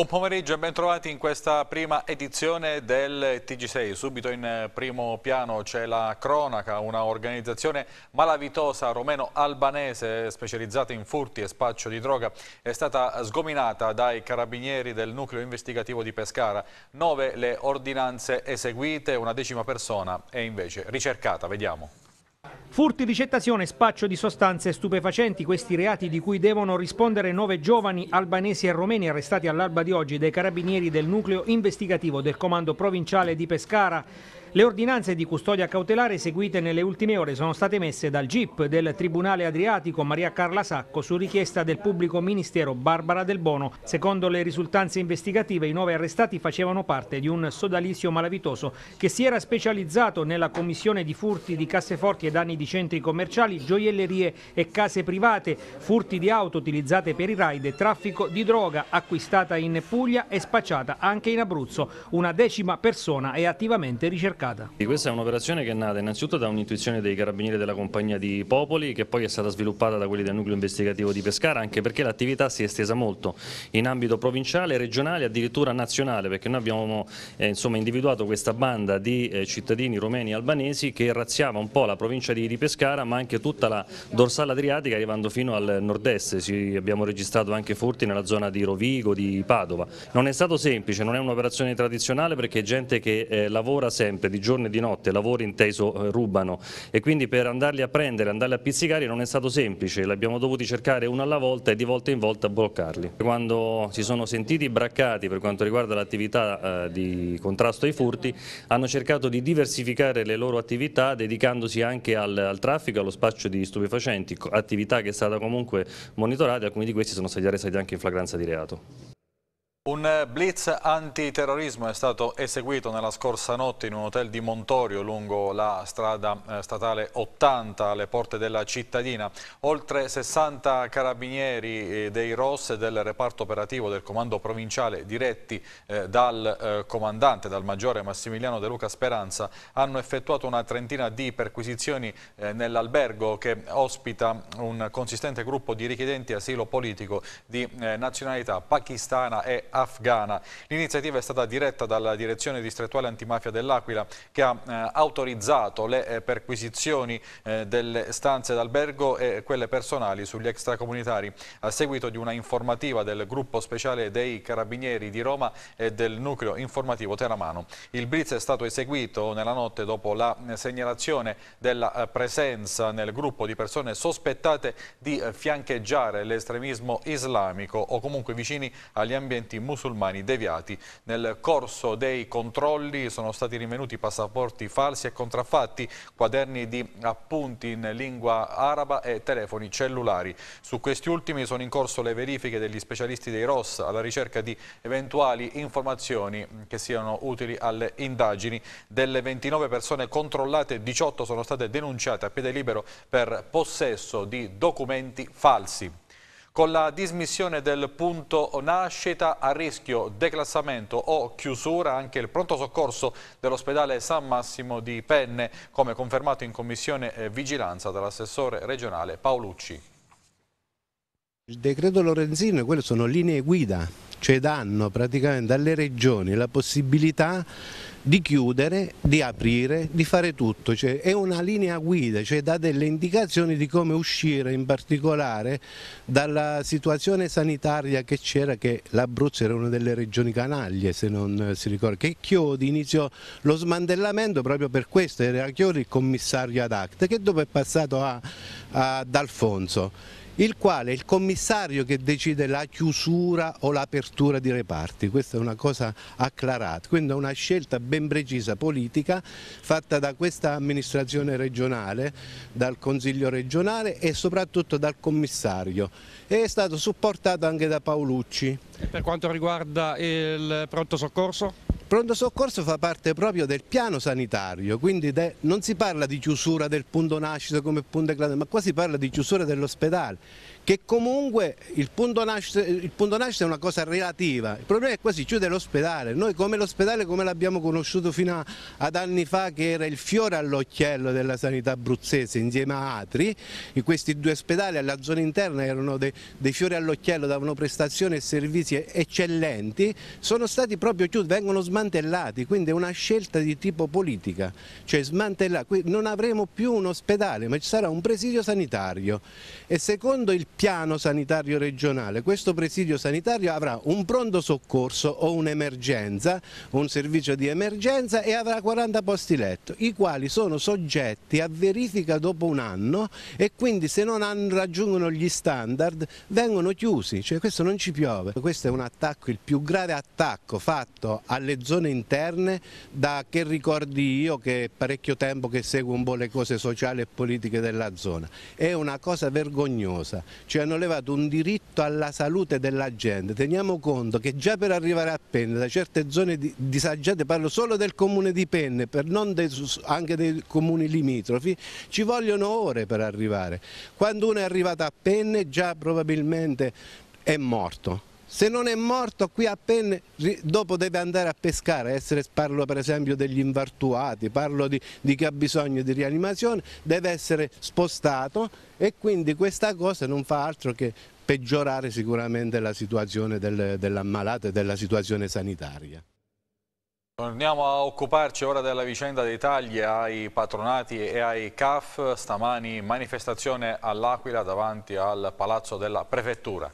Buon pomeriggio e bentrovati in questa prima edizione del TG6. Subito in eh, primo piano c'è la Cronaca, un'organizzazione malavitosa romeno-albanese specializzata in furti e spaccio di droga. È stata sgominata dai carabinieri del nucleo investigativo di Pescara. Nove le ordinanze eseguite, una decima persona è invece ricercata. Vediamo. Furti ricettazione, spaccio di sostanze stupefacenti, questi reati di cui devono rispondere nove giovani albanesi e romeni arrestati all'alba di oggi dai carabinieri del nucleo investigativo del comando provinciale di Pescara. Le ordinanze di custodia cautelare eseguite nelle ultime ore sono state emesse dal GIP del Tribunale Adriatico Maria Carla Sacco su richiesta del pubblico ministero Barbara Del Bono. Secondo le risultanze investigative i nove arrestati facevano parte di un sodalizio malavitoso che si era specializzato nella commissione di furti di casseforti e danni di centri commerciali, gioiellerie e case private, furti di auto utilizzate per i raid e traffico di droga acquistata in Puglia e spacciata anche in Abruzzo. Una decima persona è attivamente ricercata accada. questa è un'operazione che è nata innanzitutto da un'intuizione dei carabinieri della compagnia di Popoli che poi è stata sviluppata da quelli del nucleo investigativo di Pescara anche perché l'attività si è estesa molto in ambito provinciale, regionale e addirittura nazionale perché noi abbiamo eh, insomma, individuato questa banda di eh, cittadini romeni e albanesi che razziava un po' la provincia di, di Pescara ma anche tutta la dorsale adriatica arrivando fino al nord-est, abbiamo registrato anche furti nella zona di Rovigo, di Padova. Non è stato semplice, non è un'operazione tradizionale perché è gente che eh, lavora sempre di giorno e di notte, lavori inteso eh, rubano e quindi per andarli a prendere, andarli a pizzicare non è stato semplice, l'abbiamo abbiamo dovuti cercare uno alla volta e di volta in volta bloccarli. Quando si sono sentiti braccati per quanto riguarda l'attività eh, di contrasto ai furti hanno cercato di diversificare le loro attività dedicandosi anche al, al traffico e allo spaccio di stupefacenti, attività che è stata comunque monitorata e alcuni di questi sono stati arrestati anche in flagranza di reato. Un blitz antiterrorismo è stato eseguito nella scorsa notte in un hotel di Montorio lungo la strada eh, statale 80 alle porte della cittadina. Oltre 60 carabinieri eh, dei ROS e del reparto operativo del comando provinciale diretti eh, dal comandante, dal maggiore Massimiliano De Luca Speranza, hanno effettuato una trentina di perquisizioni nell'albergo che ospita un consistente gruppo di richiedenti asilo politico di nazionalità pakistana e afghana. L'iniziativa è stata diretta dalla direzione distrettuale antimafia dell'Aquila che ha eh, autorizzato le eh, perquisizioni eh, delle stanze d'albergo e quelle personali sugli extracomunitari a seguito di una informativa del gruppo speciale dei carabinieri di Roma e del nucleo informativo Teramano. Il blitz è stato eseguito nella notte dopo la eh, segnalazione della eh, presenza nel gruppo di persone sospettate di eh, fiancheggiare l'estremismo islamico o comunque vicini agli ambienti musulmani deviati. Nel corso dei controlli sono stati rinvenuti passaporti falsi e contraffatti, quaderni di appunti in lingua araba e telefoni cellulari. Su questi ultimi sono in corso le verifiche degli specialisti dei ROS alla ricerca di eventuali informazioni che siano utili alle indagini. Delle 29 persone controllate, 18 sono state denunciate a piede libero per possesso di documenti falsi. Con la dismissione del punto nascita a rischio declassamento o chiusura anche il pronto soccorso dell'ospedale San Massimo di Penne, come confermato in commissione eh, vigilanza dall'assessore regionale Paolucci. Il decreto Lorenzino, quelle sono linee guida, cioè danno praticamente alle regioni la possibilità di chiudere, di aprire, di fare tutto, cioè è una linea guida, cioè dà delle indicazioni di come uscire in particolare dalla situazione sanitaria che c'era, che l'Abruzzo era una delle regioni canaglie se non eh, si ricorda, che Chiodi iniziò lo smantellamento proprio per questo, era Chiodi il commissario ad act, che dopo è passato ad Alfonso il quale è il commissario che decide la chiusura o l'apertura di reparti, questa è una cosa acclarata, quindi è una scelta ben precisa politica fatta da questa amministrazione regionale, dal Consiglio regionale e soprattutto dal commissario e è stato supportato anche da Paolucci. E per quanto riguarda il pronto soccorso? Pronto soccorso fa parte proprio del piano sanitario, quindi de, non si parla di chiusura del punto nascita come punto eclatante, ma qua si parla di chiusura dell'ospedale, che comunque il punto, nasce, il punto nascita è una cosa relativa, il problema è qua si chiude l'ospedale, noi come l'ospedale come l'abbiamo conosciuto fino a, ad anni fa che era il fiore all'occhiello della sanità abruzzese insieme a Atri, in questi due ospedali alla zona interna erano dei, dei fiori all'occhiello, davano prestazioni e servizi eccellenti, sono stati proprio chiusi, vengono smantellati, quindi è una scelta di tipo politica, cioè smantellare, non avremo più un ospedale ma ci sarà un presidio sanitario e secondo il piano sanitario regionale. Questo presidio sanitario avrà un pronto soccorso o un'emergenza, un servizio di emergenza e avrà 40 posti letto, i quali sono soggetti a verifica dopo un anno e quindi se non raggiungono gli standard vengono chiusi, cioè questo non ci piove. Questo è un attacco, il più grave attacco fatto alle zone interne da che ricordi io che è parecchio tempo che seguo un po' le cose sociali e politiche della zona. È una cosa vergognosa ci cioè, hanno levato un diritto alla salute della gente. Teniamo conto che già per arrivare a Penne, da certe zone disagiate, parlo solo del comune di Penne, per non dei, anche dei comuni limitrofi, ci vogliono ore per arrivare. Quando uno è arrivato a Penne già probabilmente è morto se non è morto qui a Penne dopo deve andare a pescare, essere, parlo per esempio degli invartuati, parlo di, di, chi ha bisogno di rianimazione, deve essere spostato e quindi questa cosa non fa altro che peggiorare sicuramente la situazione del, dell'ammalato e della situazione sanitaria. Torniamo a occuparci ora della vicenda dei tagli ai patronati e ai CAF, stamani manifestazione all'Aquila davanti al Palazzo della Prefettura.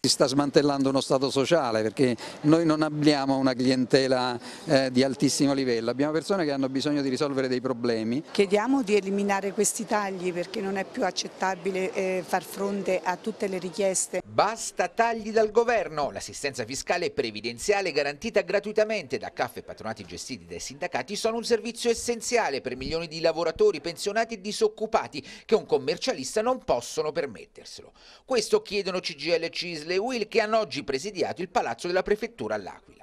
Si sta smantellando uno Stato sociale perché noi non abbiamo una clientela eh, di altissimo livello, abbiamo persone che hanno bisogno di risolvere dei problemi. Chiediamo di eliminare questi tagli perché non è più accettabile eh, far fronte a tutte le richieste. Basta tagli dal governo, l'assistenza fiscale e previdenziale garantita gratuitamente da CAF e patronati gestiti dai sindacati sono un servizio essenziale per milioni di lavoratori, pensionati e disoccupati che un commercialista non possono permetterselo. Questo chiedono CGL e CISL le UIL che hanno oggi presidiato il palazzo della prefettura all'Aquila.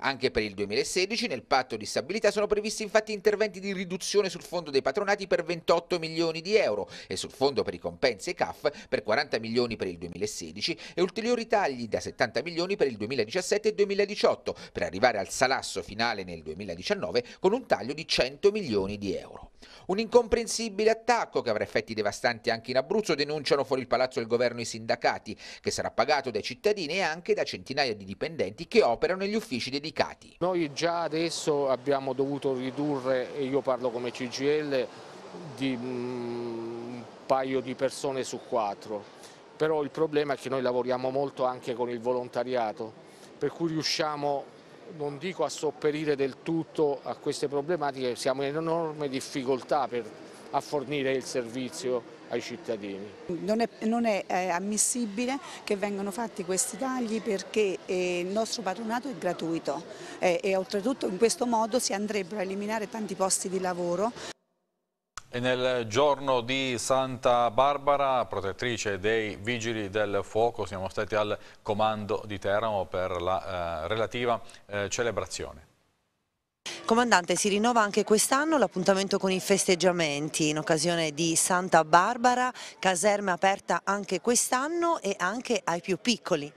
Anche per il 2016 nel patto di stabilità sono previsti infatti interventi di riduzione sul fondo dei patronati per 28 milioni di euro e sul fondo per i compensi e CAF per 40 milioni per il 2016 e ulteriori tagli da 70 milioni per il 2017 e 2018 per arrivare al salasso finale nel 2019 con un taglio di 100 milioni di euro. Un incomprensibile attacco che avrà effetti devastanti anche in Abruzzo denunciano fuori il palazzo del governo i sindacati che sarà pagato dai cittadini e anche da centinaia di dipendenti che operano negli uffici dedicati applicati. Noi già adesso abbiamo dovuto ridurre, e io parlo come CGL, di mm, un paio di persone su quattro, però il problema è che noi lavoriamo molto anche con il volontariato, per cui riusciamo non dico a sopperire del tutto a queste problematiche, siamo in enorme difficoltà per, a fornire il servizio ai cittadini. Non è, non è eh, ammissibile che vengano fatti questi tagli perché eh, il nostro patronato è gratuito eh, e oltretutto in questo modo si andrebbero a eliminare tanti posti di lavoro. E nel giorno di Santa Barbara, protettrice dei Vigili del Fuoco, siamo stati al comando di Teramo per la eh, relativa eh, celebrazione. Comandante, si rinnova anche quest'anno l'appuntamento con i festeggiamenti in occasione di Santa Barbara, caserma aperta anche quest'anno e anche ai più piccoli.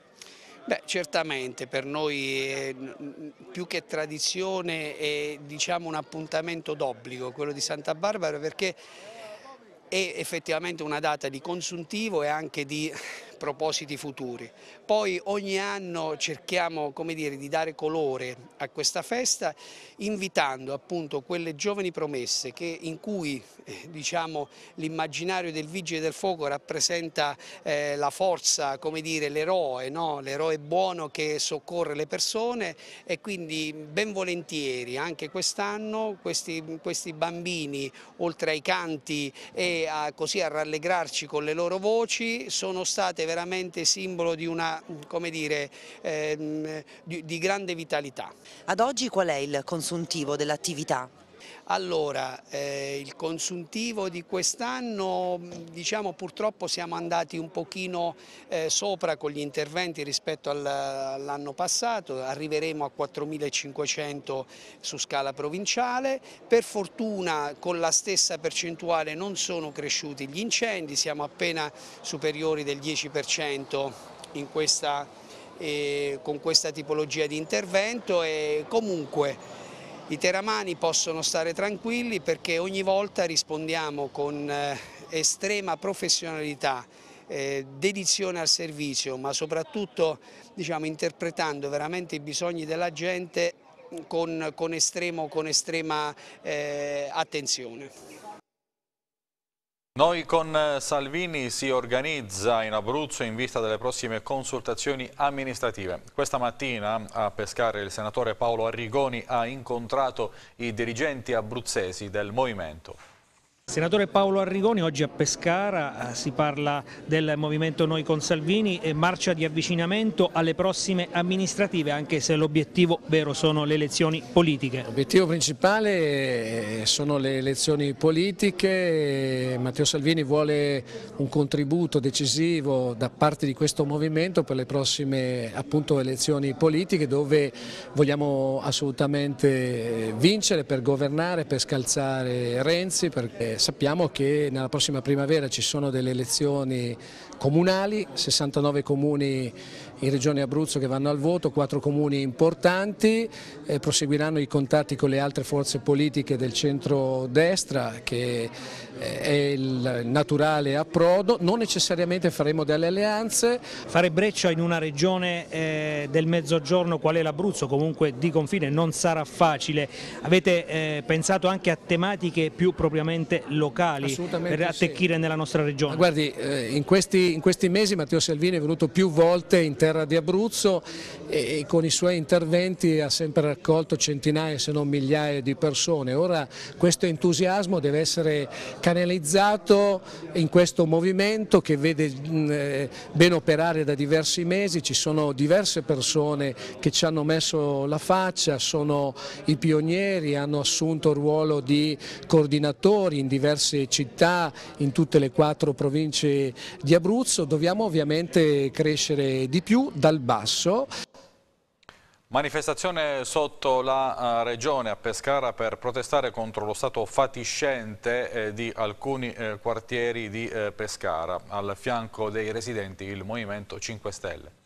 Beh, certamente per noi eh, più che tradizione è diciamo, un appuntamento d'obbligo quello di Santa Barbara perché è effettivamente una data di consuntivo e anche di propositi futuri. Poi ogni anno cerchiamo come dire, di dare colore a questa festa invitando appunto quelle giovani promesse che, in cui eh, diciamo, l'immaginario del Vigile del Fuoco rappresenta eh, la forza, l'eroe, no? l'eroe buono che soccorre le persone e quindi ben volentieri anche quest'anno questi, questi bambini oltre ai canti e a, così a rallegrarci con le loro voci sono state veramente simbolo di una, come dire, ehm, di, di grande vitalità. Ad oggi qual è il consuntivo dell'attività? Allora, eh, il consuntivo di quest'anno, diciamo purtroppo siamo andati un pochino eh, sopra con gli interventi rispetto all'anno passato, arriveremo a 4.500 su scala provinciale, per fortuna con la stessa percentuale non sono cresciuti gli incendi, siamo appena superiori del 10% in questa, eh, con questa tipologia di intervento e comunque i teramani possono stare tranquilli perché ogni volta rispondiamo con eh, estrema professionalità, eh, dedizione al servizio, ma soprattutto diciamo, interpretando veramente i bisogni della gente con, con, estremo, con estrema eh, attenzione. Noi con eh, Salvini si organizza in Abruzzo in vista delle prossime consultazioni amministrative. Questa mattina a Pescare il senatore Paolo Arrigoni ha incontrato i dirigenti abruzzesi del Movimento. Senatore Paolo Arrigoni, oggi a Pescara eh, si parla del movimento Noi con Salvini e marcia di avvicinamento alle prossime amministrative, anche se l'obiettivo vero sono le elezioni politiche. L'obiettivo principale eh, sono le elezioni politiche, Matteo Salvini vuole un contributo decisivo da parte di questo movimento per le prossime appunto, elezioni politiche dove vogliamo assolutamente eh, vincere per governare, per scalzare Renzi, perché sappiamo che nella prossima primavera ci sono delle elezioni comunali, 69 comuni in Regione Abruzzo che vanno al voto, quattro comuni importanti, eh, proseguiranno i contatti con le altre forze politiche del centro-destra che eh, è il naturale approdo, non necessariamente faremo delle alleanze. Fare breccia in una regione eh, del mezzogiorno qual è l'Abruzzo, comunque di confine, non sarà facile. Avete eh, pensato anche a tematiche più propriamente locali per attecchire sì. nella nostra regione? Ma guardi, eh, in questi, in questi mesi Matteo Salvini è venuto più volte in terra terra di Abruzzo e con i suoi interventi ha sempre raccolto centinaia se non migliaia di persone. Ora questo entusiasmo deve essere canalizzato in questo movimento che vede eh, ben operare da diversi mesi, ci sono diverse persone che ci hanno messo la faccia, sono i pionieri, hanno assunto il ruolo di coordinatori in diverse città, in tutte le quattro province di Abruzzo, dobbiamo ovviamente crescere di più dal basso. Manifestazione sotto la eh, regione a Pescara per protestare contro lo stato fatiscente eh, di alcuni eh, quartieri di Pescara. Al fianco dei residenti il Movimento 5 Stelle.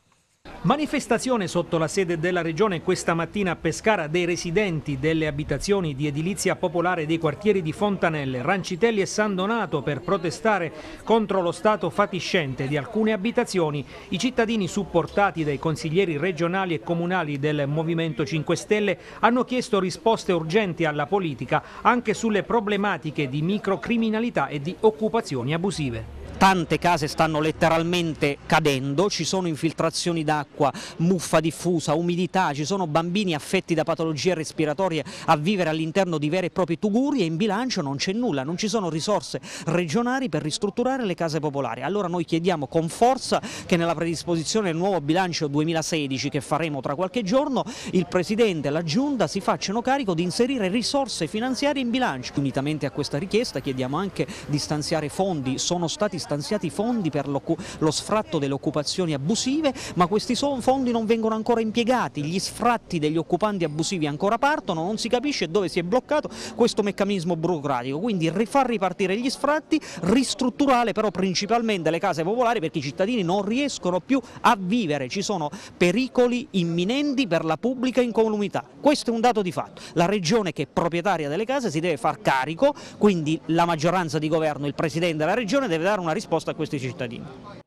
Manifestazione sotto la sede della Regione questa mattina a Pescara dei residenti delle abitazioni di edilizia popolare dei quartieri di Fontanelle, Rancitelli e San Donato per protestare contro lo stato fatiscente di alcune abitazioni. I cittadini supportati dai consiglieri regionali e comunali del Movimento 5 Stelle hanno chiesto risposte urgenti alla politica anche sulle problematiche di microcriminalità e di occupazioni abusive tante case stanno letteralmente cadendo, ci sono infiltrazioni d'acqua, muffa diffusa, umidità, ci sono bambini affetti da patologie respiratorie a vivere all'interno di veri e propri tuguri e in bilancio non c'è nulla, non ci sono risorse regionali per ristrutturare le case popolari. Allora noi chiediamo con forza che nella predisposizione del nuovo bilancio 2016 che faremo tra qualche giorno il Presidente e la Giunta si facciano carico di inserire risorse finanziarie in bilancio. Unitamente a questa richiesta chiediamo anche di stanziare fondi, sono stati stanziati fondi per lo, lo sfratto delle occupazioni abusive, ma questi fondi non vengono ancora impiegati, gli sfratti degli occupanti abusivi ancora partono, non si capisce dove si è bloccato questo meccanismo burocratico, quindi rifar ripartire gli sfratti, ristrutturare però principalmente le case popolari perché i cittadini non riescono più a vivere, ci sono pericoli imminenti per la pubblica incolumità, questo è un dato di fatto, la regione che è proprietaria delle case si deve far carico, quindi la maggioranza di governo, il Presidente della Regione deve dare una risposta a questi cittadini.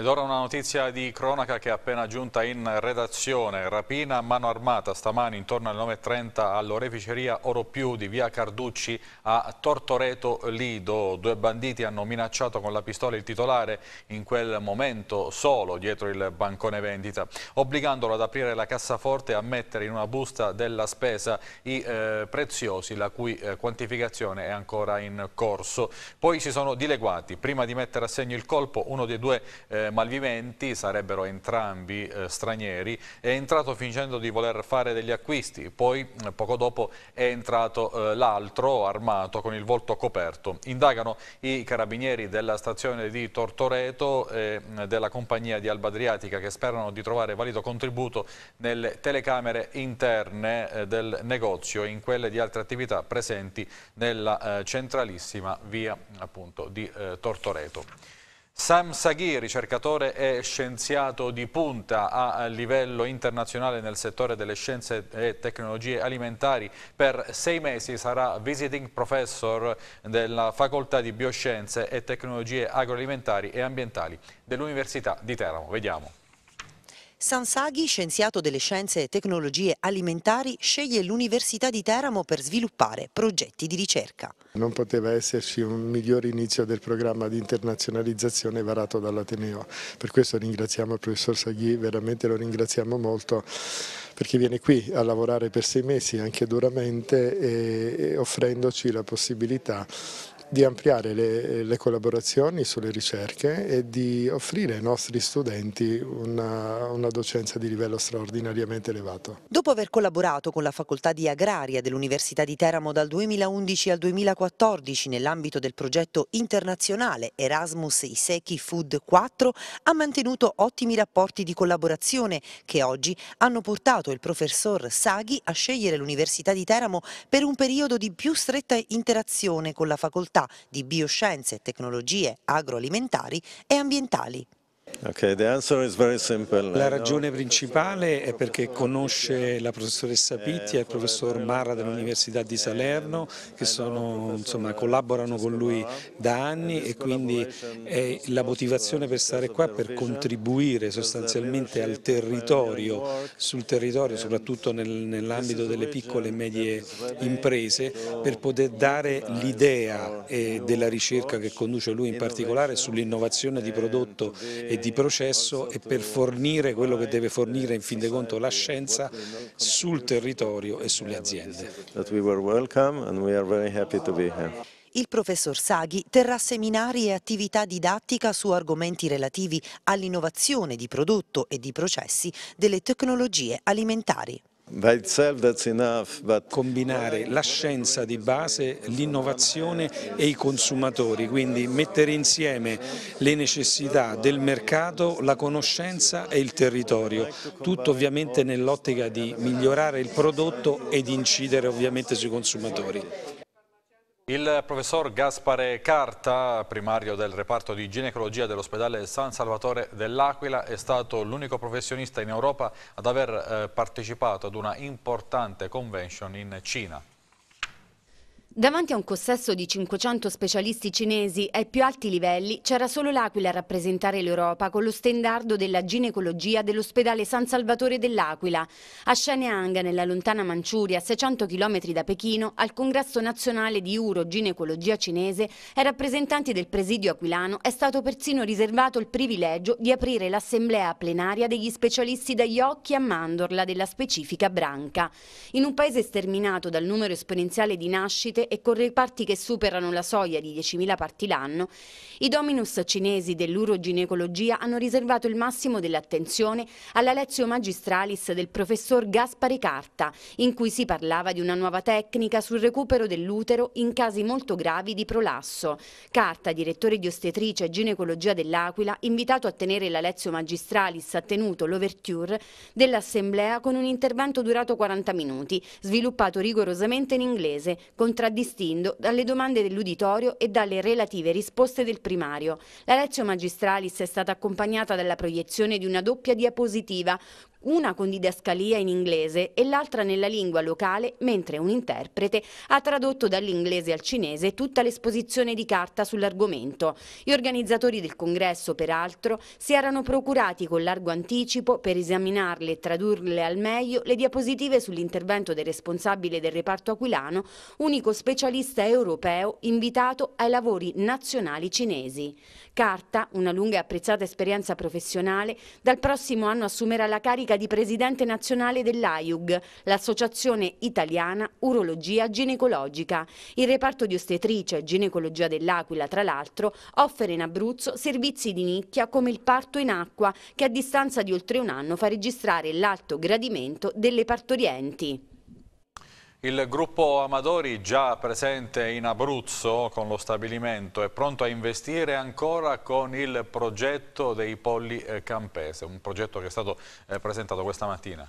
Ed ora una notizia di cronaca che è appena giunta in redazione. Rapina a mano armata stamani intorno alle 9.30 all'oreficeria Oropiù di via Carducci a Tortoreto Lido. Due banditi hanno minacciato con la pistola il titolare in quel momento solo dietro il bancone vendita, obbligandolo ad aprire la cassaforte e a mettere in una busta della spesa i eh, preziosi la cui eh, quantificazione è ancora in corso. Poi si sono dileguati. Prima di mettere a segno il colpo uno dei due eh, malviventi, sarebbero entrambi eh, stranieri, è entrato fingendo di voler fare degli acquisti, poi eh, poco dopo è entrato eh, l'altro armato con il volto coperto. Indagano i carabinieri della stazione di Tortoreto e eh, della compagnia di Alba Adriatica che sperano di trovare valido contributo nelle telecamere interne eh, del negozio e in quelle di altre attività presenti nella eh, centralissima via appunto, di Tortoreto. Sam Saghi, ricercatore e scienziato di punta a livello internazionale nel settore delle scienze e tecnologie alimentari, per sei mesi sarà visiting professor della Facoltà di Bioscienze e Tecnologie Agroalimentari e Ambientali dell'Università di Teramo. Vediamo. Sansaghi, scienziato delle scienze e tecnologie alimentari, sceglie l'Università di Teramo per sviluppare progetti di ricerca. Non poteva esserci un miglior inizio del programma di internazionalizzazione varato dall'Ateneo. Per questo ringraziamo il professor Saghi, veramente lo ringraziamo molto perché viene qui a lavorare per sei mesi anche duramente e offrendoci la possibilità di ampliare le, le, collaborazioni sulle ricerche e di offrire ai nostri studenti una, una, docenza di livello straordinariamente elevato. Dopo aver collaborato con la Facoltà di Agraria dell'Università di Teramo dal 2011 al 2014 nell'ambito del progetto internazionale Erasmus Isechi Food 4, ha mantenuto ottimi rapporti di collaborazione che oggi hanno portato il professor Saghi a scegliere l'Università di Teramo per un periodo di più stretta interazione con la facoltà di Bioscienze e Tecnologie Agroalimentari e Ambientali. La ragione principale è perché conosce la professoressa Pitti e il professor Marra dell'Università di Salerno che sono, insomma, collaborano con lui da anni e quindi è la motivazione per stare qua per contribuire sostanzialmente al territorio, sul territorio soprattutto nel, nell'ambito delle piccole e medie imprese per poter dare l'idea eh, della ricerca che conduce lui in particolare sull'innovazione di prodotto e di processo e per fornire quello che deve fornire in fin dei conto la scienza sul territorio e sulle aziende. Il professor Saghi terrà seminari e attività didattica su argomenti relativi all'innovazione di prodotto e di processi delle tecnologie alimentari combinare la scienza di base, l'innovazione e i consumatori, quindi mettere insieme le necessità del mercato, la conoscenza e il territorio, tutto ovviamente nell'ottica di migliorare il prodotto ed incidere ovviamente sui consumatori. Il professor Gaspare Carta, primario del reparto di ginecologia dell'ospedale San Salvatore dell'Aquila, è stato l'unico professionista in Europa ad aver eh, partecipato ad una importante convention in Cina. Davanti a un consesso di 500 specialisti cinesi ai più alti livelli c'era solo l'Aquila a rappresentare l'Europa con lo stendardo della ginecologia dell'ospedale San Salvatore dell'Aquila. A Shenyang, nella lontana Manciuria, 600 km da Pechino, al congresso nazionale di uroginecologia cinese, ai rappresentanti del presidio aquilano è stato persino riservato il privilegio di aprire l'assemblea plenaria degli specialisti dagli occhi a mandorla della specifica branca. In un paese sterminato dal numero esponenziale di nascite, e con reparti che superano la soglia di 10.000 parti l'anno, i dominus cinesi dell'uroginecologia hanno riservato il massimo dell'attenzione alla lezio magistralis del professor Gaspari Carta, in cui si parlava di una nuova tecnica sul recupero dell'utero in casi molto gravi di prolasso. Carta, direttore di ostetricia e ginecologia dell'Aquila, invitato a tenere la lezio magistralis, ha tenuto l'overture dell'assemblea con un intervento durato 40 minuti, sviluppato rigorosamente in inglese, contraddistinto contraddistinto dalle domande dell'uditorio e dalle relative risposte del primario. La Lecce Magistralis è stata accompagnata dalla proiezione di una doppia diapositiva una con didascalia in inglese e l'altra nella lingua locale, mentre un interprete ha tradotto dall'inglese al cinese tutta l'esposizione di carta sull'argomento. Gli organizzatori del congresso, peraltro, si erano procurati con largo anticipo per esaminarle e tradurle al meglio le diapositive sull'intervento del responsabile del reparto aquilano, unico specialista europeo invitato ai lavori nazionali cinesi. Carta, una lunga e apprezzata esperienza professionale, dal prossimo anno assumerà la carica carica di presidente nazionale dell'AIUG, l'Associazione Italiana Urologia Ginecologica. Il reparto di ostetricia e ginecologia dell'Aquila, tra l'altro, offre in Abruzzo servizi di nicchia come il parto in acqua, che a distanza di oltre un anno fa registrare l'alto gradimento delle partorienti. Il gruppo Amadori, già presente in Abruzzo con lo stabilimento, è pronto a investire ancora con il progetto dei Polli eh, Campese, un progetto che è stato eh, presentato questa mattina.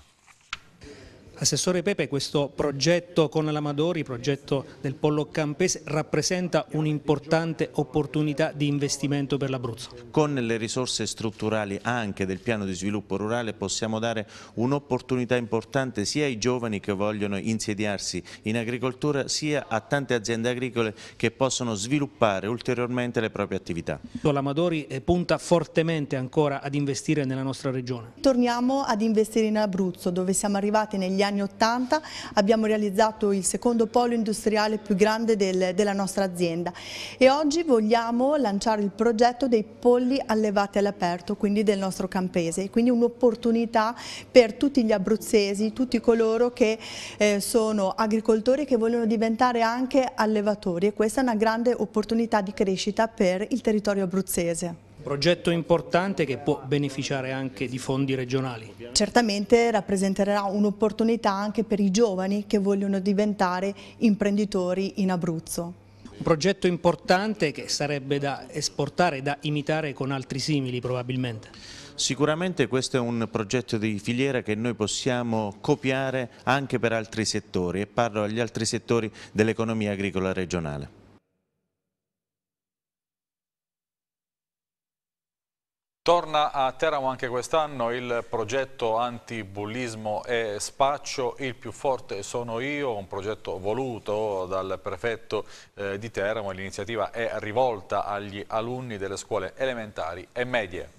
Assessore Pepe, questo progetto con l'Amadori, progetto del Pollo Campese, rappresenta un'importante opportunità di investimento per l'Abruzzo. Con le risorse strutturali anche del piano di sviluppo rurale possiamo dare un'opportunità importante sia ai giovani che vogliono insediarsi in agricoltura sia a tante aziende agricole che possono sviluppare ulteriormente le proprie attività. L'Amadori eh, punta fortemente ancora ad investire nella nostra regione. Torniamo ad investire in Abruzzo dove siamo arrivati negli anni anni 80 abbiamo realizzato il secondo polo industriale più grande del, della nostra azienda e oggi vogliamo lanciare il progetto dei polli allevati all'aperto, quindi del nostro campese, quindi un'opportunità per tutti gli abruzzesi, tutti coloro che eh, sono agricoltori e che vogliono diventare anche allevatori e questa è una grande opportunità di crescita per il territorio abruzzese. Progetto importante che può beneficiare anche di fondi regionali. Certamente rappresenterà un'opportunità anche per i giovani che vogliono diventare imprenditori in Abruzzo. Un progetto importante che sarebbe da esportare, da imitare con altri simili probabilmente. Sicuramente questo è un progetto di filiera che noi possiamo copiare anche per altri settori e parlo agli altri settori dell'economia agricola regionale. Torna a Teramo anche quest'anno il progetto antibullismo e spaccio, il più forte sono io, un progetto voluto dal prefetto eh, di Teramo, l'iniziativa è rivolta agli alunni delle scuole elementari e medie.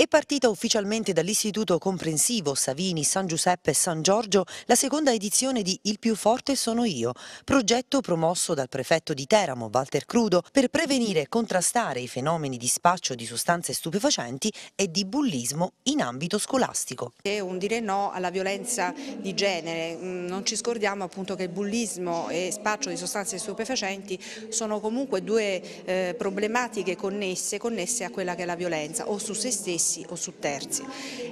È partita ufficialmente dall'Istituto Comprensivo Savini, San Giuseppe e San Giorgio la seconda edizione di Il più forte sono io, progetto promosso dal prefetto di Teramo, Walter Crudo, per prevenire e contrastare i fenomeni di spaccio di sostanze stupefacenti e di bullismo in ambito scolastico. È un dire no alla violenza di genere. Mm, non ci scordiamo appunto che bullismo e spaccio di sostanze stupefacenti sono comunque due eh, problematiche connesse, connesse a quella che è la violenza o su se stessi stessi o su terzi.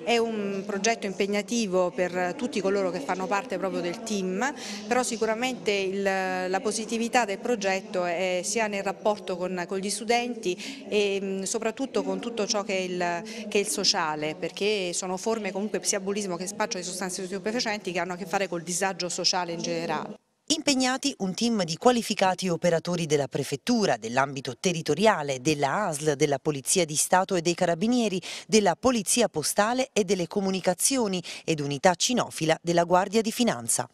È un progetto impegnativo per tutti coloro che fanno parte proprio del team, però sicuramente il, la positività del progetto è sia nel rapporto con, con gli studenti e mm, soprattutto con tutto ciò che è, il, che è, il, sociale, perché sono forme comunque sia bullismo che spaccio di sostanze stupefacenti che hanno a che fare col disagio sociale in generale. Impegnati un team di qualificati operatori della Prefettura, dell'ambito territoriale, della ASL, della Polizia di Stato e dei Carabinieri, della Polizia Postale e delle Comunicazioni ed unità cinofila della Guardia di Finanza.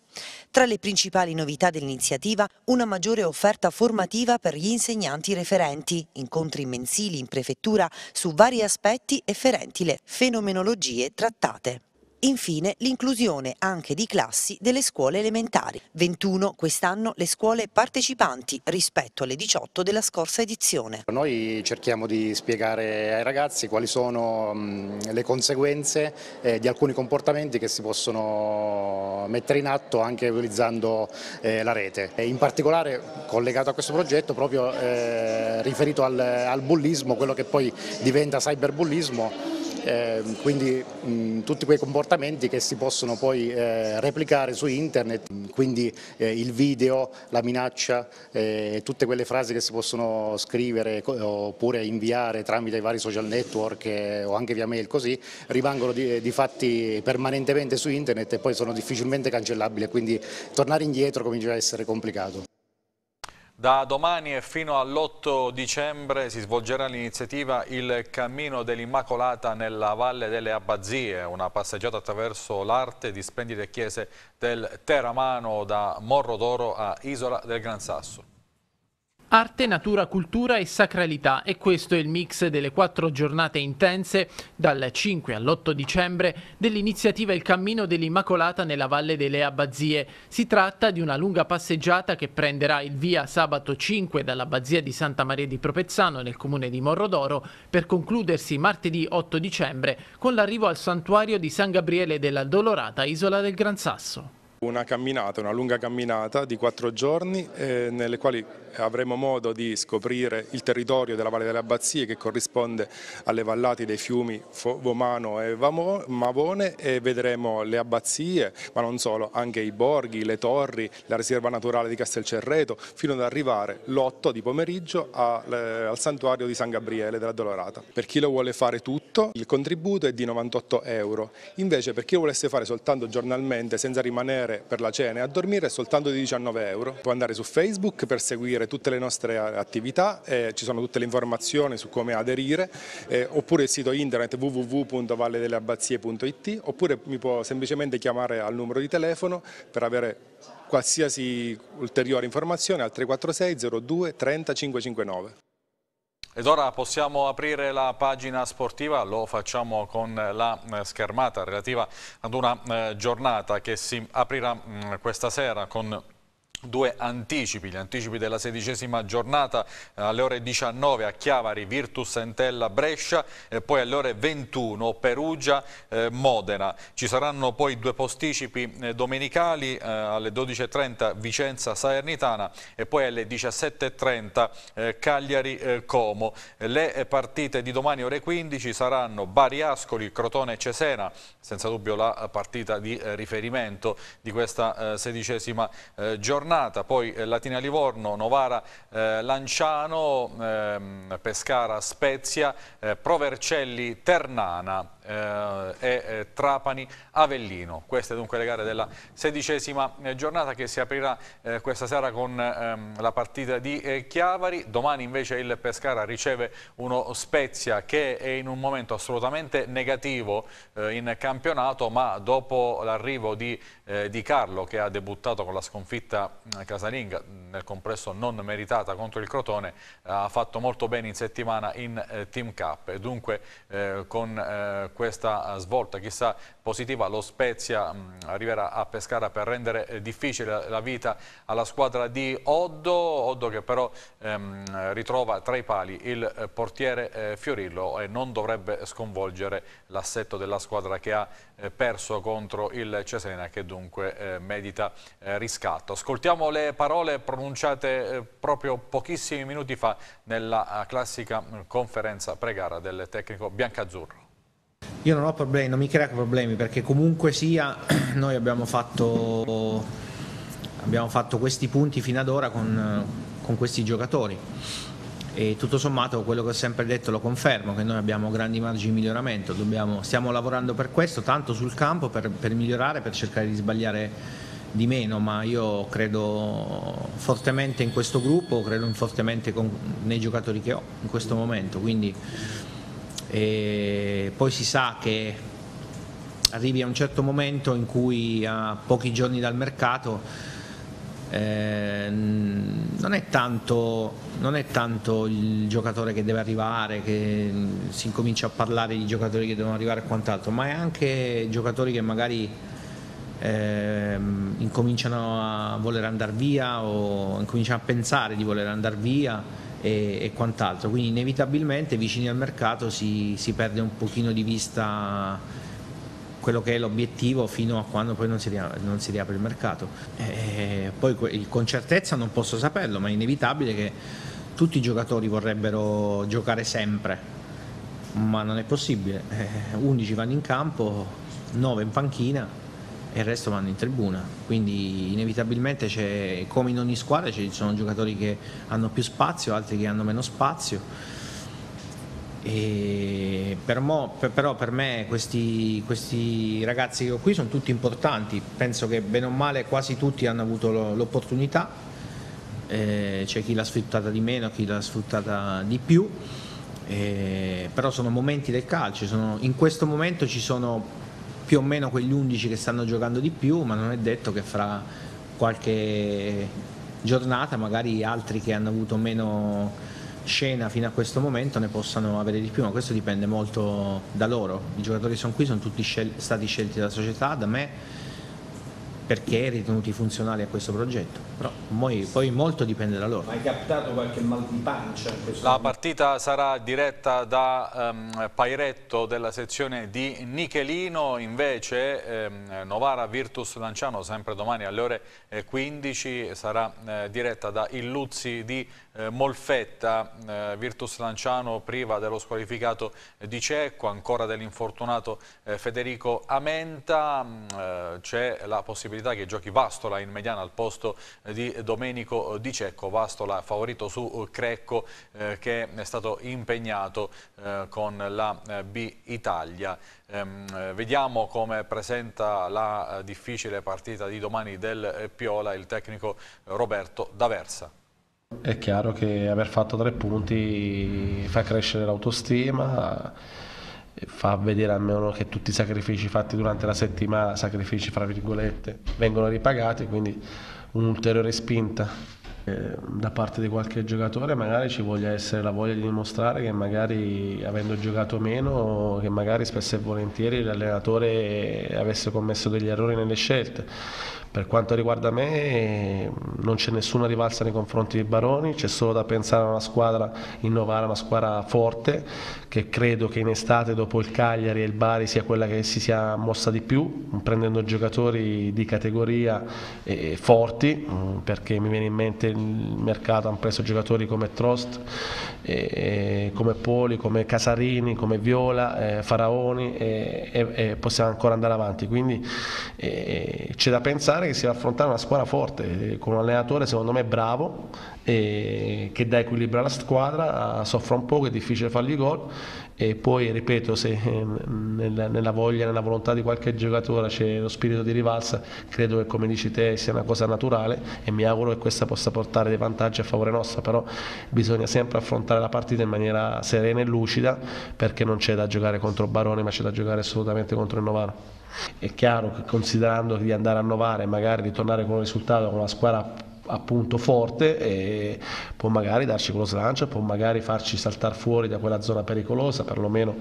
Tra le principali novità dell'iniziativa, una maggiore offerta formativa per gli insegnanti referenti, incontri mensili in prefettura su vari aspetti efferenti le fenomenologie trattate. Infine l'inclusione anche di classi delle scuole elementari. 21 quest'anno le scuole partecipanti rispetto alle 18 della scorsa edizione. Noi cerchiamo di spiegare ai ragazzi quali sono le conseguenze eh, di alcuni comportamenti che si possono mettere in atto anche utilizzando eh, la rete. In particolare collegato a questo progetto proprio eh, riferito al bullismo, quello che poi diventa cyberbullismo Ehm, quindi mh, tutti quei comportamenti che si possono poi eh, replicare su internet, quindi eh, il video, la minaccia, eh, tutte quelle frasi che si possono scrivere oppure inviare tramite i vari social network eh, o anche via mail così, rimangono di, di, fatti permanentemente su internet e poi sono difficilmente cancellabili, quindi tornare indietro comincia a essere complicato. Da domani e fino all'8 dicembre si svolgerà l'iniziativa Il Cammino dell'Immacolata nella Valle delle Abbazie, una passeggiata attraverso l'arte di splendide chiese del Teramano da Morro d'Oro a Isola del Gran Sasso. Arte, natura, cultura e sacralità e questo è il mix delle quattro giornate intense dal 5 all'8 dicembre dell'iniziativa Il Cammino dell'Immacolata nella Valle delle Abbazie. Si tratta di una lunga passeggiata che prenderà il via sabato 5 dall'Abbazia di Santa Maria di Propezzano nel comune di Morrodoro per concludersi martedì 8 dicembre con l'arrivo al santuario di San Gabriele della Dolorata, isola del Gran Sasso. Una camminata, una lunga camminata di quattro giorni eh, nelle quali avremo modo di scoprire il territorio della Valle delle Abbazie che corrisponde alle vallate dei fiumi Vomano e Mavone e vedremo le abbazie, ma non solo, anche i borghi, le torri, la riserva naturale di Castelcerreto, fino ad arrivare l'otto di pomeriggio eh, al santuario di San Gabriele della Dolorata. Per chi lo vuole fare tutto, il contributo è di 98 euro, invece per chi lo volesse fare soltanto giornalmente senza rimanere andare per la cena e a dormire è soltanto di 19 euro. Può andare su Facebook per seguire tutte le nostre eh, attività, eh, ci sono tutte le informazioni su come aderire, eh, oppure il sito internet www.valledeleabbazie.it, oppure mi può semplicemente chiamare al numero di telefono per avere qualsiasi ulteriore informazione al 346 02 30 559. Ed ora possiamo aprire la pagina sportiva, lo facciamo con la eh, schermata relativa ad una eh, giornata che si aprirà mm, questa sera con due anticipi, gli anticipi della sedicesima giornata eh, alle ore 19 a Chiavari, Virtus Entella, Brescia e poi alle ore 21 Perugia, eh, Modena. Ci saranno poi due posticipi eh, domenicali eh, alle 12.30 Vicenza Salernitana e poi alle 17.30 eh, Cagliari eh, Como. Le partite di domani ore 15 saranno Bari Ascoli, Crotone e Cesena, senza dubbio la partita di riferimento di questa sedicesima giornata giornata, poi eh, Latina Livorno, Novara eh, Lanciano, ehm, Pescara Spezia, eh, Provercelli Ternana eh, e eh, Trapani-Avellino. Queste dunque le gare della sedicesima eh, giornata che si aprirà eh, questa sera con ehm, la partita di eh, Chiavari. Domani invece il Pescara riceve uno Spezia che è in un momento assolutamente negativo eh, in campionato ma dopo l'arrivo di, di, Carlo che ha debuttato con la sconfitta casalinga nel complesso non meritata contro il Crotone ha fatto molto bene in settimana in Team Cup e dunque con eh, questa eh, svolta chissà positiva lo Spezia mh, mm, arriverà a Pescara per rendere eh, difficile la vita alla squadra di Oddo, Oddo che però ehm, ritrova tra i pali il eh, portiere eh, Fiorillo e non dovrebbe sconvolgere l'assetto della squadra che ha eh, perso contro il Cesena che dunque eh, medita riscatto. Ascoltiamo le parole pronunciate proprio pochissimi minuti fa nella classica mm, conferenza pregara del tecnico biancazzurro. Io non ho problemi, non mi crea problemi perché comunque sia noi abbiamo fatto, abbiamo fatto questi punti fino ad ora con, con questi giocatori e tutto sommato quello che ho sempre detto lo confermo che noi abbiamo grandi margini di miglioramento Dobbiamo, stiamo lavorando per questo tanto sul campo per, per, migliorare per cercare di sbagliare di meno ma io credo fortemente in questo gruppo credo fortemente con, nei giocatori che ho in questo momento quindi e poi si sa che arrivi a un certo momento in cui a pochi giorni dal mercato eh, non, è tanto, non, è tanto, il giocatore che deve arrivare, che si incomincia a parlare di giocatori che devono arrivare e quant'altro, ma è anche giocatori che magari eh, incominciano a voler andare via o incominciano a pensare di voler andare via e, e quant'altro, quindi inevitabilmente vicini al mercato si, si perde un pochino di vista quello che è l'obiettivo fino a quando poi non si, riapre, non si riapre il mercato. E eh, poi con certezza non posso saperlo, ma è inevitabile che tutti i giocatori vorrebbero giocare sempre, ma non è possibile. 11 eh, vanno in campo, 9 in panchina, e il resto vanno in tribuna. Quindi inevitabilmente come in ogni squadra, ci sono giocatori che hanno più spazio, altri che hanno meno spazio. Per mo, però per me questi, questi, ragazzi che ho qui sono tutti importanti, penso che bene o male quasi tutti hanno avuto l'opportunità, eh, c'è chi l'ha sfruttata di meno, chi l'ha sfruttata di più, eh, però sono momenti del calcio, sono, in questo momento ci sono più o meno quegli 11 che stanno giocando di più, ma non è detto che fra qualche giornata magari altri che hanno avuto meno scena fino a questo momento ne possano avere di più, ma questo dipende molto da loro. I giocatori che sono qui sono tutti scel- stati scelti dalla società, da me perché ritenuti funzionali a questo progetto, però poi, poi molto dipende da loro. Hai captato qualche mal di pancia? La partita sarà diretta da ehm, Pairetto della sezione di Nichelino, invece ehm, Novara Virtus Lanciano sempre domani alle ore 15 eh, sarà eh, diretta da Illuzzi di eh, Molfetta, eh, Virtus Lanciano priva dello squalificato Di Cecco, ancora dell'infortunato eh, Federico Amenta, mm, eh, c'è la possibilità che giochi Vastola in mediana al posto eh, di Domenico eh, Di Cecco, Vastola favorito su Crecco che è stato impegnato con la B Italia. Ehm, vediamo come presenta la difficile partita di domani del Piola il tecnico Roberto D'Aversa. È chiaro che aver fatto tre punti fa crescere l'autostima, fa vedere almeno che tutti i sacrifici fatti durante la settimana, sacrifici fra virgolette, vengono ripagati, quindi un'ulteriore spinta eh, da parte di qualche giocatore magari ci voglia essere la voglia di dimostrare che magari avendo giocato meno che magari spesso e volentieri l'allenatore avesse commesso degli errori nelle scelte per quanto riguarda me non c'è nessuna rivalsa nei confronti di Baroni, c'è solo da pensare a una squadra innovare, una squadra forte che credo che in estate dopo il Cagliari e il Bari sia quella che si sia mossa di più, prendendo giocatori di categoria e forti, mm, perché mi viene in mente il mercato, hanno preso giocatori come Trost, come Poli, come Casarini, come Viola, eh, Faraoni e, e, e, possiamo ancora andare avanti. Quindi eh, c'è da pensare che si va a affrontare una squadra forte, eh, con un allenatore secondo me bravo che dà equilibrio alla squadra, soffre un po' è difficile fargli gol e poi ripeto se ehm, nella, voglia, nella volontà di qualche giocatore c'è lo spirito di rivalsa, credo che come dici te sia una cosa naturale e mi auguro che questa possa portare dei vantaggi a favore nostra, però bisogna sempre affrontare la partita in maniera serena e lucida perché non c'è da giocare contro Baroni ma c'è da giocare assolutamente contro il Novaro. È chiaro che considerando di andare a Novare e magari di tornare con un risultato con una squadra appunto forte e può magari darci quello slancio, può magari farci saltare fuori da quella zona pericolosa, perlomeno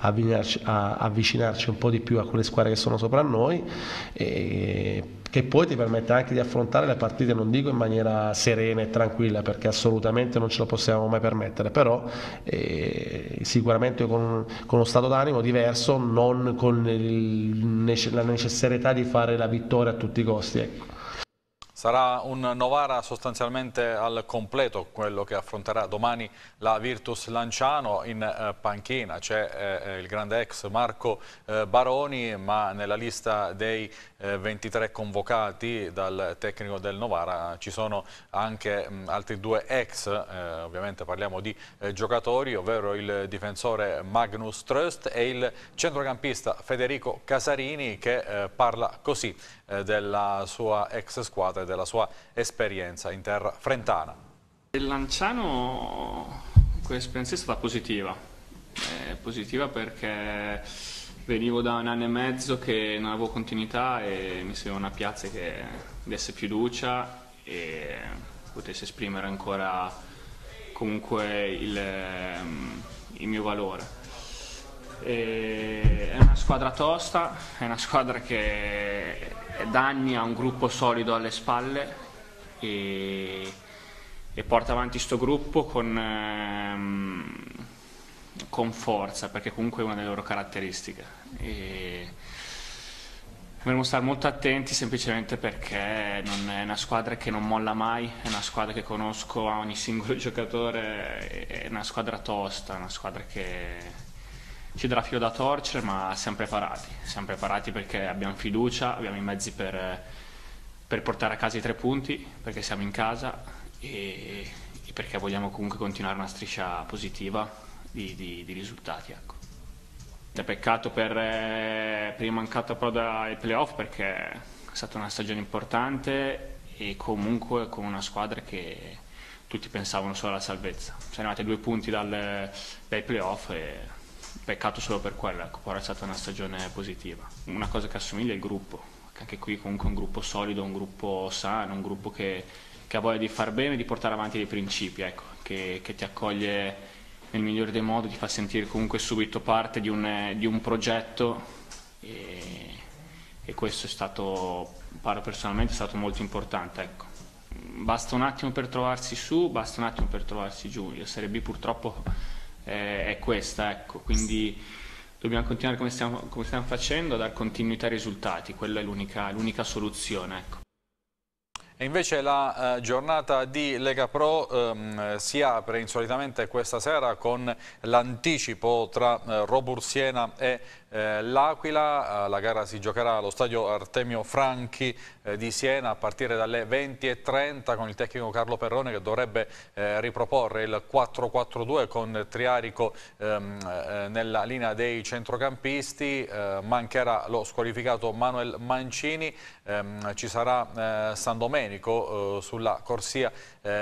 avvicinarci, a, avvicinarci un po' di più a quelle squadre che sono sopra noi. E che poi ti permette anche di affrontare le partite, non dico in maniera serena e tranquilla, perché assolutamente non ce lo possiamo mai permettere, però eh, sicuramente con, con, uno stato d'animo diverso, non con il, la necessità di fare la vittoria a tutti i costi. Ecco. Sarà un Novara sostanzialmente al completo quello che affronterà domani la Virtus Lanciano in eh, panchina. C'è eh, eh, il grande ex Marco Baroni ma nella lista dei 23 convocati dal tecnico del Novara ci sono anche altri due ex, ovviamente parliamo di giocatori, ovvero il difensore Magnus Tröst e il centrocampista Federico Casarini che parla così della sua ex squadra della sua esperienza in terra frentana. Il Lanciano, quell'esperienza è stata positiva, è positiva perché venivo da un anno e mezzo che non avevo continuità e mi serviva una piazza che desse più luce e potesse esprimere ancora comunque il, ehm, il mio valore e è una squadra tosta, è una squadra che da anni ha un gruppo solido alle spalle e, e porta avanti questo gruppo con, ehm, con, forza, perché comunque è una delle loro caratteristiche. E dovremmo stare molto attenti semplicemente perché è una squadra che non molla mai, è una squadra che conosco a ogni singolo giocatore, è una squadra tosta, una squadra che ci darà filo da torcere, ma siamo preparati. Siamo preparati perché abbiamo fiducia, abbiamo i mezzi per, per portare a casa i tre punti, perché siamo in casa e, e perché vogliamo comunque continuare una striscia positiva di, di, di risultati. Ecco. È peccato per, eh, per il mancato pro dai playoff perché è stata una stagione importante e comunque con una squadra che tutti pensavano solo alla salvezza. Siamo arrivati a due punti dal, dai playoff e peccato solo per quello, ecco, però è stata una stagione positiva. Una cosa che assomiglia è il gruppo, anche qui comunque un gruppo solido, un gruppo sano, un gruppo che, che ha voglia di far bene e di portare avanti dei principi, ecco, che, che, ti accoglie nel migliore dei modi, ti fa sentire comunque subito parte di un, di un progetto e, e, questo è stato, paro personalmente, è stato molto importante. Ecco. Basta un attimo per trovarsi su, basta un attimo per trovarsi giù. La Serie B purtroppo eh, è questa, ecco. quindi dobbiamo continuare come stiamo, come stiamo, facendo, a dar continuità ai risultati, quella è l'unica soluzione. Ecco. E invece la eh, giornata di Lega Pro ehm, si apre insolitamente questa sera con l'anticipo tra eh, Robur Siena e eh, L'Aquila, eh, la gara si giocherà allo stadio Artemio Franchi eh, di Siena a partire dalle 20.30 con il tecnico Carlo Perrone che dovrebbe eh, riproporre il 4-4-2 con Triarico ehm, eh, nella linea dei centrocampisti, eh, mancherà lo squalificato Manuel Mancini, ehm, ci sarà San Domenico sulla corsia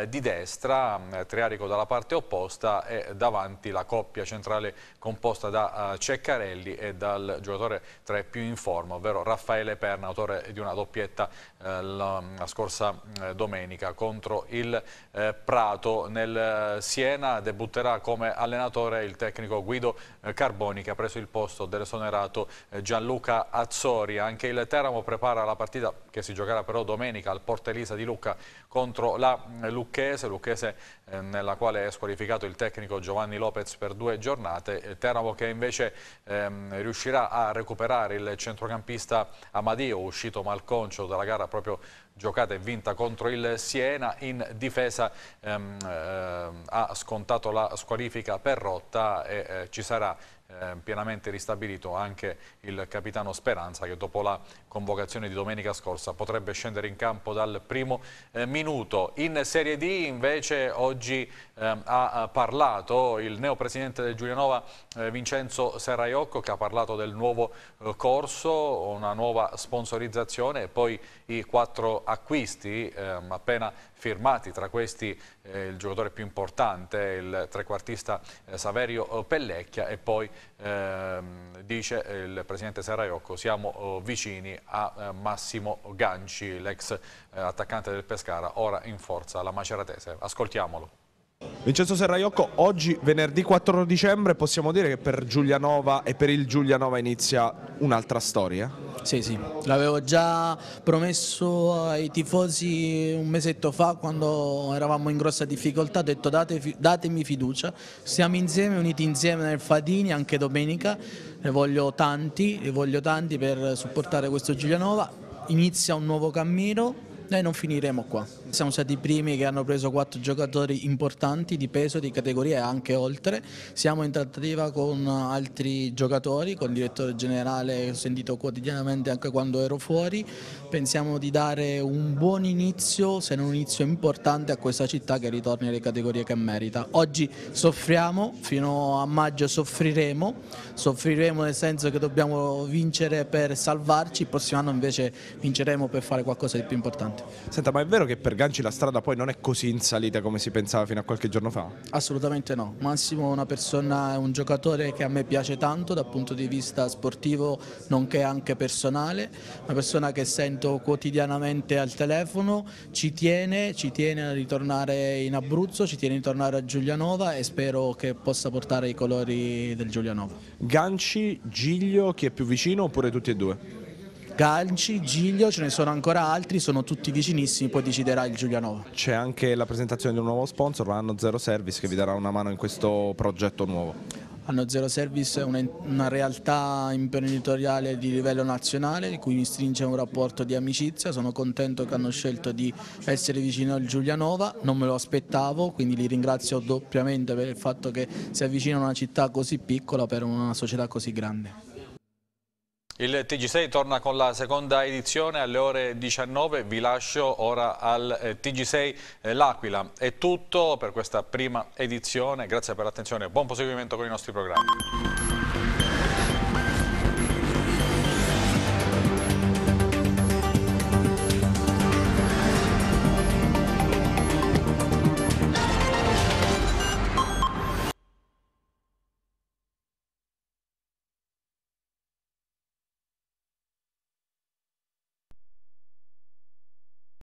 di destra, Triarico dalla parte opposta e davanti la coppia centrale composta da Ceccarelli e dal giocatore tra i più in forma, ovvero Raffaele Perna, autore di una doppietta eh, la, mm, la, scorsa eh, domenica contro il eh, Prato. Nel eh, Siena debutterà come allenatore il tecnico Guido eh, Carboni che ha preso il posto dell'esonerato eh, Gianluca Azzori. Anche il Teramo prepara la partita che si giocherà però domenica al Portelisa di Lucca contro la Lucchese, Lucchese nella quale è squalificato il tecnico Giovanni Lopez per due giornate. Teramo che invece ehm, riuscirà a recuperare il centrocampista Amadio, uscito malconcio dalla gara proprio giocata e vinta contro il Siena. In difesa ehm, ehm, ha scontato la squalifica per rotta e eh, ci sarà eh, pienamente ristabilito anche il capitano Speranza che dopo la convocazione di domenica scorsa, potrebbe scendere in campo dal primo eh, minuto. In Serie D invece oggi ehm, eh, ha parlato il neopresidente del Giulianova eh, Vincenzo Serraiocco che ha parlato del nuovo eh, corso, una nuova sponsorizzazione e poi i quattro acquisti ehm, appena firmati, tra questi eh, il giocatore più importante, il trequartista eh, Saverio Pellecchia e poi ehm, dice il presidente Serraiocco siamo oh, vicini a eh, Massimo Ganci, l'ex eh, attaccante del Pescara, ora in forza alla Maceratese. Ascoltiamolo. Vincenzo Serraiocco, oggi venerdì 4 dicembre possiamo dire che per Giulianova e per il Giulianova inizia un'altra storia? Sì, sì, l'avevo già promesso ai tifosi un mesetto fa quando eravamo in grossa difficoltà, ho detto date, datemi fiducia, siamo insieme, uniti insieme nel Fadini anche domenica, ne voglio tanti, ne voglio tanti per supportare questo Giulianova, inizia un nuovo cammino, noi non finiremo qua. Siamo stati i primi che hanno preso quattro giocatori importanti di peso, di categoria e anche oltre. Siamo in trattativa con altri giocatori, con il direttore generale, ho sentito quotidianamente anche quando ero fuori. Pensiamo di dare un buon inizio, se non un inizio importante, a questa città che ritorni alle categorie che merita. Oggi soffriamo, fino a maggio soffriremo, soffriremo nel senso che dobbiamo vincere per salvarci, il prossimo anno invece vinceremo per fare qualcosa di più importante. Senta, ma è vero che per Gatti Ganci la strada poi non è così in salita come si pensava fino a qualche giorno fa? Assolutamente no, Massimo è una persona, è un giocatore che a me piace tanto dal punto di vista sportivo nonché anche personale, una persona che sento quotidianamente al telefono, ci tiene, ci tiene a ritornare in Abruzzo, ci tiene a ritornare a Giulianova e spero che possa portare i colori del Giulianova. Ganci, Giglio, chi è più vicino oppure tutti e due? Ganci, Giglio, ce ne sono ancora altri, sono tutti vicinissimi, poi deciderà il Giulianova. C'è anche la presentazione di un nuovo sponsor, l'Anno Zero Service, che vi darà una mano in questo progetto nuovo. Hanno Zero Service è una, una, realtà imprenditoriale di livello nazionale di cui mi stringe un rapporto di amicizia, sono contento che hanno scelto di essere vicino al Giulianova, non me lo aspettavo, quindi li ringrazio doppiamente per il fatto che si avvicinano a una città così piccola per una società così grande. Il TG6 torna con la seconda edizione alle ore 19, vi lascio ora al eh, TG6 eh, L'Aquila. È tutto per questa prima edizione, grazie per l'attenzione e buon proseguimento con i nostri programmi.